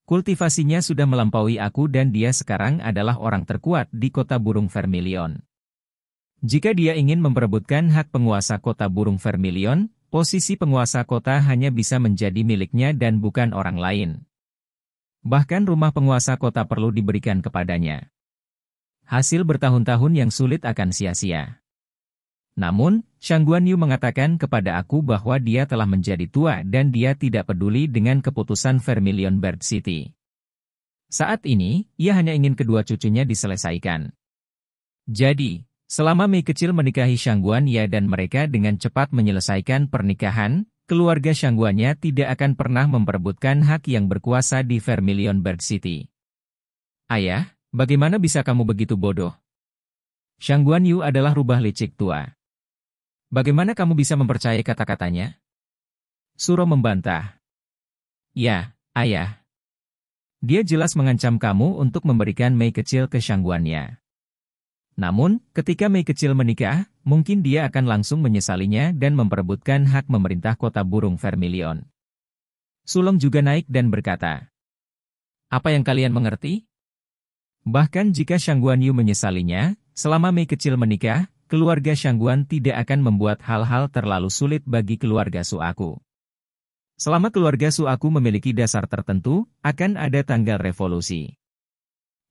Kultivasinya sudah melampaui aku dan dia sekarang adalah orang terkuat di kota burung Vermilion. Jika dia ingin memperebutkan hak penguasa kota burung vermilion, posisi penguasa kota hanya bisa menjadi miliknya dan bukan orang lain. Bahkan rumah penguasa kota perlu diberikan kepadanya. Hasil bertahun-tahun yang sulit akan sia-sia. Namun, Shang Yu mengatakan kepada aku bahwa dia telah menjadi tua dan dia tidak peduli dengan keputusan Vermilion Bird City. Saat ini, ia hanya ingin kedua cucunya diselesaikan. Jadi, Selama Mei kecil menikahi Shangguan Ya dan mereka dengan cepat menyelesaikan pernikahan, keluarga Shangguannya tidak akan pernah memperebutkan hak yang berkuasa di Vermilion Bird City. Ayah, bagaimana bisa kamu begitu bodoh? Shangguan Yu adalah rubah licik tua. Bagaimana kamu bisa mempercayai kata-katanya? Suro membantah. Ya, ayah. Dia jelas mengancam kamu untuk memberikan Mei kecil ke Shangguannya. Namun, ketika Mei kecil menikah, mungkin dia akan langsung menyesalinya dan memperebutkan hak memerintah kota burung Vermilion. Sulong juga naik dan berkata, Apa yang kalian mengerti? Bahkan jika Shangguan Yu menyesalinya, selama Mei kecil menikah, keluarga Shangguan tidak akan membuat hal-hal terlalu sulit bagi keluarga Suaku. Selama keluarga Suaku memiliki dasar tertentu, akan ada tanggal revolusi.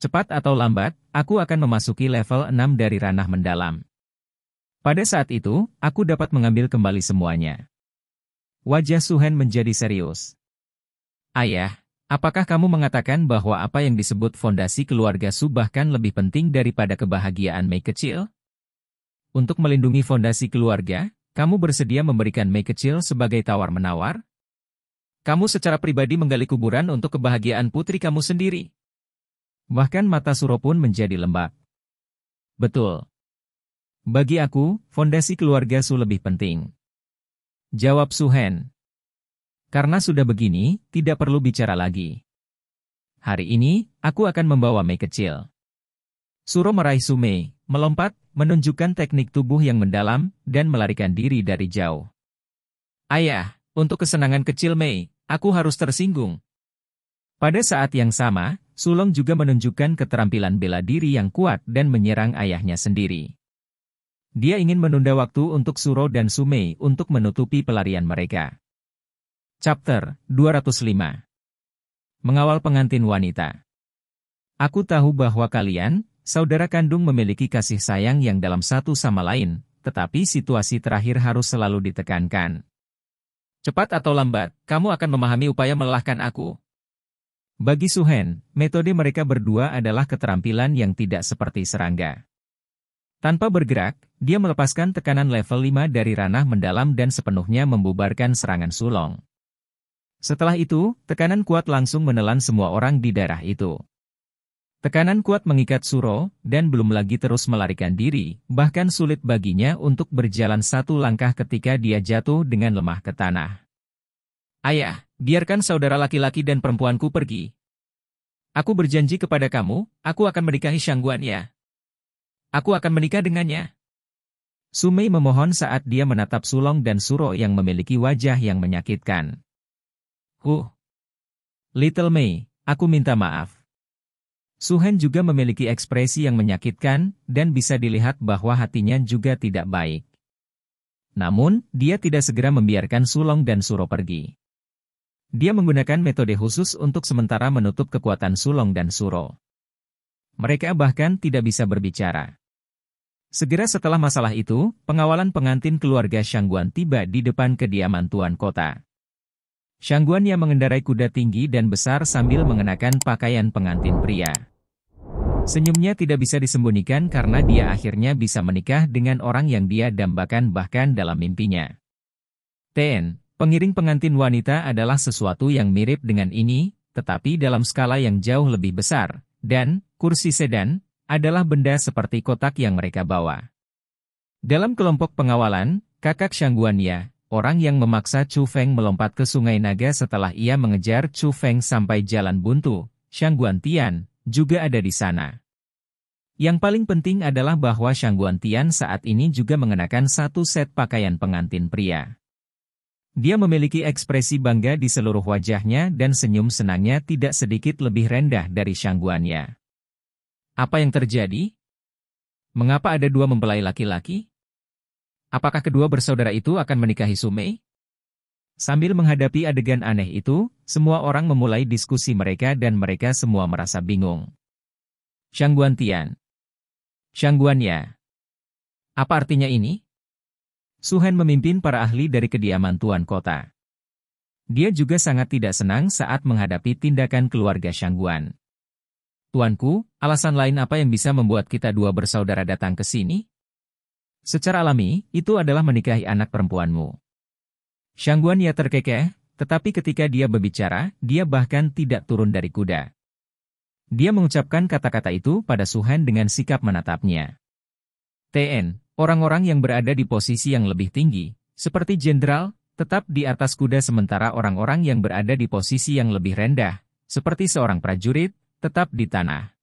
Cepat atau lambat, aku akan memasuki level 6 dari ranah mendalam. Pada saat itu, aku dapat mengambil kembali semuanya. Wajah Suhen menjadi serius. Ayah, apakah kamu mengatakan bahwa apa yang disebut fondasi keluarga Su bahkan lebih penting daripada kebahagiaan Mei kecil? Untuk melindungi fondasi keluarga, kamu bersedia memberikan Mei kecil sebagai tawar-menawar? Kamu secara pribadi menggali kuburan untuk kebahagiaan putri kamu sendiri. Bahkan mata Suro pun menjadi lembab. Betul. Bagi aku, fondasi keluarga Su lebih penting. Jawab Suhen. Karena sudah begini, tidak perlu bicara lagi. Hari ini, aku akan membawa Mei kecil. Suro meraih Su Mei, melompat, menunjukkan teknik tubuh yang mendalam, dan melarikan diri dari jauh. Ayah, untuk kesenangan kecil Mei, aku harus tersinggung. Pada saat yang sama, Sulong juga menunjukkan keterampilan bela diri yang kuat dan menyerang ayahnya sendiri. Dia ingin menunda waktu untuk Suro dan Sumei untuk menutupi pelarian mereka. Chapter 205 Mengawal pengantin wanita Aku tahu bahwa kalian, saudara kandung memiliki kasih sayang yang dalam satu sama lain, tetapi situasi terakhir harus selalu ditekankan. Cepat atau lambat, kamu akan memahami upaya melelahkan aku, bagi Suhen, metode mereka berdua adalah keterampilan yang tidak seperti serangga. Tanpa bergerak, dia melepaskan tekanan level 5 dari ranah mendalam dan sepenuhnya membubarkan serangan sulong. Setelah itu, tekanan kuat langsung menelan semua orang di daerah itu. Tekanan kuat mengikat Suro, dan belum lagi terus melarikan diri, bahkan sulit baginya untuk berjalan satu langkah ketika dia jatuh dengan lemah ke tanah. Ayah! biarkan saudara laki-laki dan perempuanku pergi. Aku berjanji kepada kamu, aku akan menikahi ya. Aku akan menikah dengannya. Sumei memohon saat dia menatap Sulong dan Suro yang memiliki wajah yang menyakitkan. Huh. Little Mei, aku minta maaf. Suhen juga memiliki ekspresi yang menyakitkan, dan bisa dilihat bahwa hatinya juga tidak baik. Namun, dia tidak segera membiarkan Sulong dan Suro pergi. Dia menggunakan metode khusus untuk sementara menutup kekuatan Sulong dan Suro. Mereka bahkan tidak bisa berbicara. Segera setelah masalah itu, pengawalan pengantin keluarga Shangguan tiba di depan kediaman tuan kota. Shangguan yang mengendarai kuda tinggi dan besar sambil mengenakan pakaian pengantin pria. Senyumnya tidak bisa disembunyikan karena dia akhirnya bisa menikah dengan orang yang dia dambakan bahkan dalam mimpinya. Ten, Pengiring pengantin wanita adalah sesuatu yang mirip dengan ini, tetapi dalam skala yang jauh lebih besar, dan kursi sedan adalah benda seperti kotak yang mereka bawa. Dalam kelompok pengawalan, kakak Shangguanya, orang yang memaksa Chu Feng melompat ke Sungai Naga setelah ia mengejar Chu Feng sampai jalan buntu, Tian, juga ada di sana. Yang paling penting adalah bahwa Tian saat ini juga mengenakan satu set pakaian pengantin pria. Dia memiliki ekspresi bangga di seluruh wajahnya dan senyum senangnya tidak sedikit lebih rendah dari sangguannya. Apa yang terjadi? Mengapa ada dua mempelai laki-laki? Apakah kedua bersaudara itu akan menikahi Sumei? Sambil menghadapi adegan aneh itu, semua orang memulai diskusi mereka dan mereka semua merasa bingung. Shangguan Tian. Shangguan Ya. Apa artinya ini? Suhen memimpin para ahli dari kediaman tuan kota. Dia juga sangat tidak senang saat menghadapi tindakan keluarga Shangguan. Tuanku, alasan lain apa yang bisa membuat kita dua bersaudara datang ke sini? Secara alami, itu adalah menikahi anak perempuanmu. Shangguan ya terkekeh, tetapi ketika dia berbicara, dia bahkan tidak turun dari kuda. Dia mengucapkan kata-kata itu pada Suhan dengan sikap menatapnya. TN, Orang-orang yang berada di posisi yang lebih tinggi, seperti jenderal, tetap di atas kuda sementara orang-orang yang berada di posisi yang lebih rendah, seperti seorang prajurit, tetap di tanah.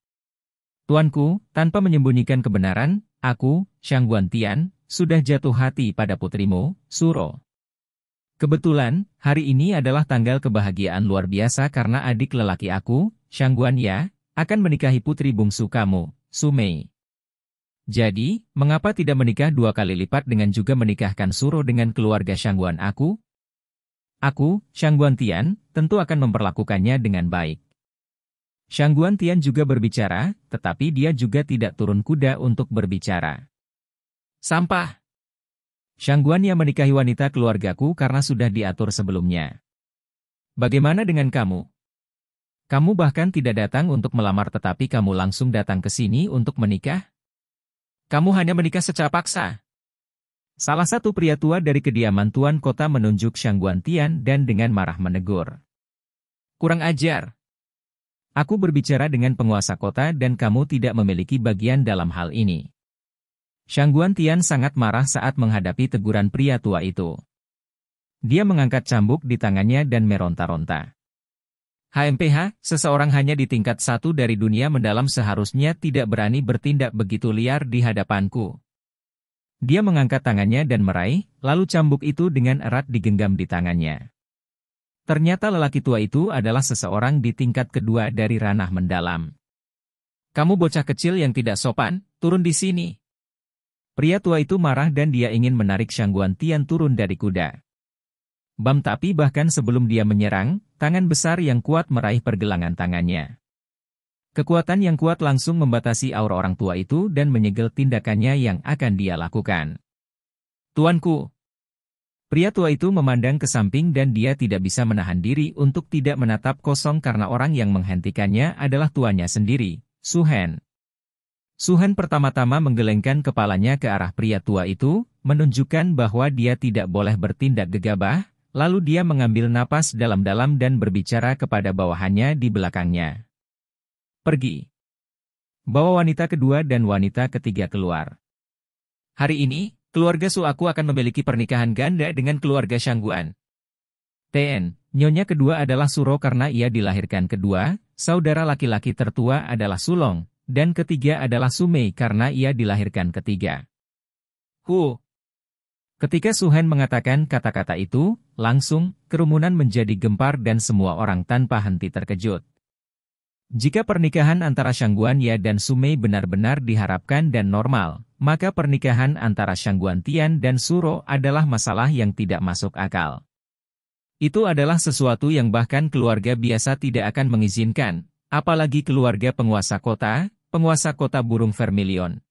Tuanku, tanpa menyembunyikan kebenaran, aku, Shang Guantian, sudah jatuh hati pada putrimu, Suro. Kebetulan, hari ini adalah tanggal kebahagiaan luar biasa karena adik lelaki aku, Shang Guan Ya, akan menikahi putri bungsu kamu, Sumei. Jadi, mengapa tidak menikah dua kali lipat dengan juga menikahkan Suro dengan keluarga Shangguan aku? Aku, Shangguan Tian, tentu akan memperlakukannya dengan baik. Shangguan Tian juga berbicara, tetapi dia juga tidak turun kuda untuk berbicara. Sampah! Shangguan yang menikahi wanita keluargaku karena sudah diatur sebelumnya. Bagaimana dengan kamu? Kamu bahkan tidak datang untuk melamar tetapi kamu langsung datang ke sini untuk menikah? Kamu hanya menikah secara paksa. Salah satu pria tua dari kediaman tuan kota menunjuk Shang Tian dan dengan marah menegur. Kurang ajar. Aku berbicara dengan penguasa kota dan kamu tidak memiliki bagian dalam hal ini. Shang Tian sangat marah saat menghadapi teguran pria tua itu. Dia mengangkat cambuk di tangannya dan meronta-ronta. HMPH, seseorang hanya di tingkat satu dari dunia mendalam seharusnya tidak berani bertindak begitu liar di hadapanku. Dia mengangkat tangannya dan meraih, lalu cambuk itu dengan erat digenggam di tangannya. Ternyata lelaki tua itu adalah seseorang di tingkat kedua dari ranah mendalam. Kamu bocah kecil yang tidak sopan, turun di sini. Pria tua itu marah dan dia ingin menarik Shangguan Tian turun dari kuda. Bam tapi bahkan sebelum dia menyerang, Tangan besar yang kuat meraih pergelangan tangannya. Kekuatan yang kuat langsung membatasi aura orang tua itu dan menyegel tindakannya yang akan dia lakukan. Tuanku! Pria tua itu memandang ke samping dan dia tidak bisa menahan diri untuk tidak menatap kosong karena orang yang menghentikannya adalah tuannya sendiri, Suhen. Suhen pertama-tama menggelengkan kepalanya ke arah pria tua itu, menunjukkan bahwa dia tidak boleh bertindak gegabah, Lalu dia mengambil napas dalam-dalam dan berbicara kepada bawahannya di belakangnya. Pergi. Bawa wanita kedua dan wanita ketiga keluar. Hari ini, keluarga Suaku akan memiliki pernikahan ganda dengan keluarga Shangguan. TN, nyonya kedua adalah Suro karena ia dilahirkan kedua, saudara laki-laki tertua adalah Sulong, dan ketiga adalah Sumei karena ia dilahirkan ketiga. Hu, Ketika Suhen mengatakan kata-kata itu, langsung, kerumunan menjadi gempar dan semua orang tanpa henti terkejut. Jika pernikahan antara Shangguan Ya dan Sumei benar-benar diharapkan dan normal, maka pernikahan antara Shangguan Tian dan Suro adalah masalah yang tidak masuk akal. Itu adalah sesuatu yang bahkan keluarga biasa tidak akan mengizinkan, apalagi keluarga penguasa kota, penguasa kota burung vermilion.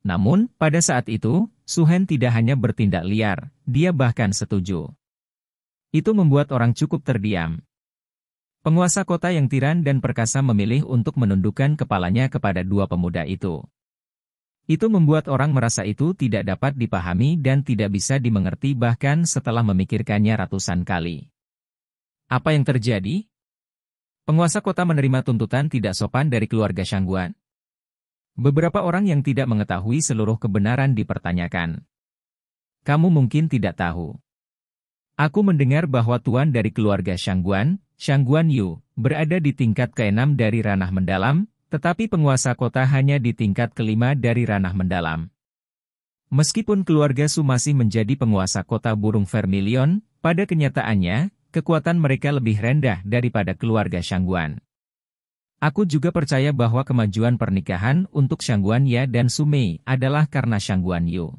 Namun, pada saat itu, Suhen tidak hanya bertindak liar, dia bahkan setuju. Itu membuat orang cukup terdiam. Penguasa kota yang tiran dan perkasa memilih untuk menundukkan kepalanya kepada dua pemuda itu. Itu membuat orang merasa itu tidak dapat dipahami dan tidak bisa dimengerti bahkan setelah memikirkannya ratusan kali. Apa yang terjadi? Penguasa kota menerima tuntutan tidak sopan dari keluarga Shangguan, Beberapa orang yang tidak mengetahui seluruh kebenaran dipertanyakan. Kamu mungkin tidak tahu. Aku mendengar bahwa Tuan dari keluarga Shangguan, Shangguan Yu, berada di tingkat ke-6 dari ranah mendalam, tetapi penguasa kota hanya di tingkat kelima dari ranah mendalam. Meskipun keluarga Su masih menjadi penguasa kota burung vermilion, pada kenyataannya, kekuatan mereka lebih rendah daripada keluarga Shangguan. Aku juga percaya bahwa kemajuan pernikahan untuk Shangguan Ya dan Sumei adalah karena Shangguan Yu.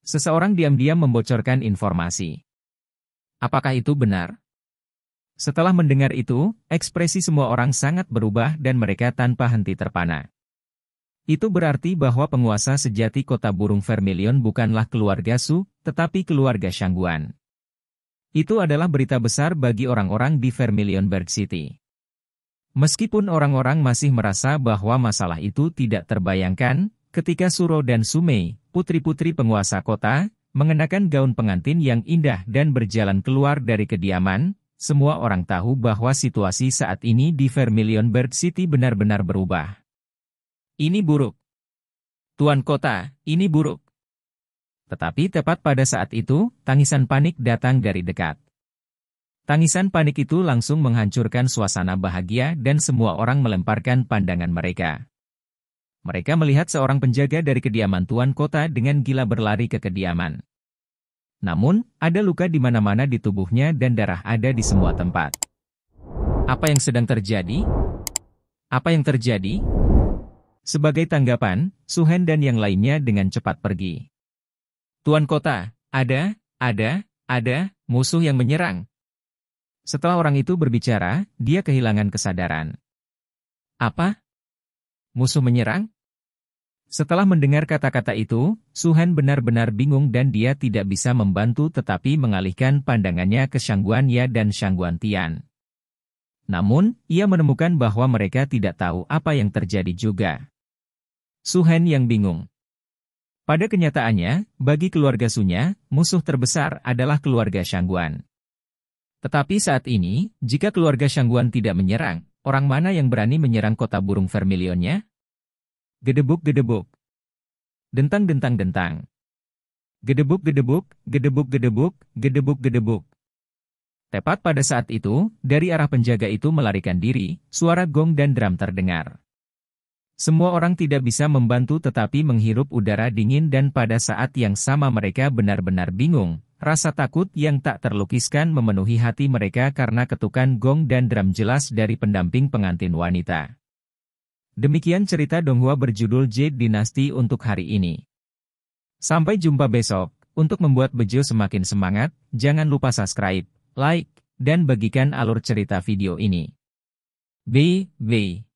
Seseorang diam-diam membocorkan informasi. Apakah itu benar? Setelah mendengar itu, ekspresi semua orang sangat berubah dan mereka tanpa henti terpana. Itu berarti bahwa penguasa sejati kota burung Vermilion bukanlah keluarga Su, tetapi keluarga Shangguan. Itu adalah berita besar bagi orang-orang di Vermilion Bird City. Meskipun orang-orang masih merasa bahwa masalah itu tidak terbayangkan, ketika Suro dan Sumei, putri-putri penguasa kota, mengenakan gaun pengantin yang indah dan berjalan keluar dari kediaman, semua orang tahu bahwa situasi saat ini di Vermilion Bird City benar-benar berubah. Ini buruk. Tuan kota, ini buruk. Tetapi tepat pada saat itu, tangisan panik datang dari dekat. Tangisan panik itu langsung menghancurkan suasana bahagia dan semua orang melemparkan pandangan mereka. Mereka melihat seorang penjaga dari kediaman tuan kota dengan gila berlari ke kediaman. Namun, ada luka di mana-mana di tubuhnya dan darah ada di semua tempat. Apa yang sedang terjadi? Apa yang terjadi? Sebagai tanggapan, Suhen dan yang lainnya dengan cepat pergi. Tuan kota, ada, ada, ada, musuh yang menyerang, setelah orang itu berbicara, dia kehilangan kesadaran. Apa? Musuh menyerang? Setelah mendengar kata-kata itu, Suhan benar-benar bingung dan dia tidak bisa membantu tetapi mengalihkan pandangannya ke Shangguan Ya dan Shangguan Tian. Namun, ia menemukan bahwa mereka tidak tahu apa yang terjadi juga. Suhan yang bingung. Pada kenyataannya, bagi keluarga Sunya, musuh terbesar adalah keluarga Shangguan. Tetapi saat ini, jika keluarga Shangguan tidak menyerang, orang mana yang berani menyerang kota burung vermilionnya? Gedebuk-gedebuk. Dentang-dentang-dentang. Gedebuk-gedebuk, gedebuk-gedebuk, gedebuk-gedebuk. Tepat pada saat itu, dari arah penjaga itu melarikan diri, suara gong dan drum terdengar. Semua orang tidak bisa membantu tetapi menghirup udara dingin dan pada saat yang sama mereka benar-benar bingung, Rasa takut yang tak terlukiskan memenuhi hati mereka karena ketukan gong dan drum jelas dari pendamping pengantin wanita. Demikian cerita Donghua berjudul Jade Dynasty untuk hari ini. Sampai jumpa besok. Untuk membuat Bejo semakin semangat, jangan lupa subscribe, like, dan bagikan alur cerita video ini. B. B.